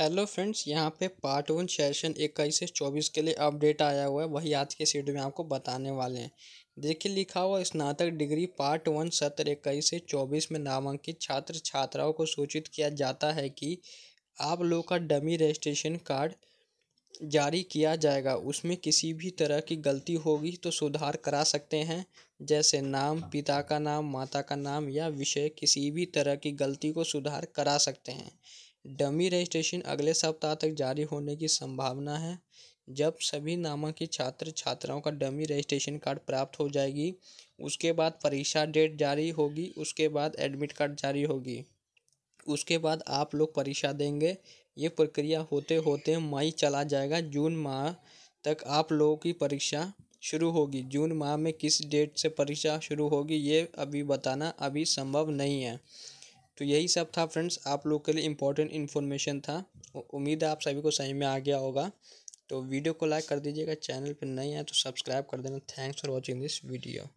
Hello friends यहाँ पे part one session इक्कीस से चौबीस के लिए अपडेट आया हुआ है वही आज के सीडियो में आपको बताने वाले हैं देखिए लिखा हुआ स्नातक डिग्री पार्ट वन सत्र इक्कीस से चौबीस में नामांकित छात्र छात्राओं को सूचित किया जाता है कि आप लोग का डमी रजिस्ट्रेशन कार्ड जारी किया जाएगा उसमें किसी भी तरह की गलती होगी तो सुधार करा सकते हैं जैसे नाम हाँ। पिता का नाम माता का नाम या विषय किसी भी तरह की गलती को सुधार करा सकते हैं डमी रजिस्ट्रेशन अगले सप्ताह तक जारी होने की संभावना है जब सभी नामांकित छात्र छात्राओं का डमी रजिस्ट्रेशन कार्ड प्राप्त हो जाएगी उसके बाद परीक्षा डेट जारी होगी उसके बाद एडमिट कार्ड जारी होगी उसके बाद आप लोग परीक्षा देंगे ये प्रक्रिया होते होते मई चला जाएगा जून माह तक आप लोगों की परीक्षा शुरू होगी जून माह में किस डेट से परीक्षा शुरू होगी ये अभी बताना अभी संभव नहीं है तो यही सब था फ्रेंड्स आप लोग के लिए इंपॉर्टेंट इन्फॉर्मेशन था उम्मीद है आप सभी को सही में आ गया होगा तो वीडियो को लाइक कर दीजिएगा चैनल पर नए हैं तो सब्सक्राइब कर देना thanks for watching this video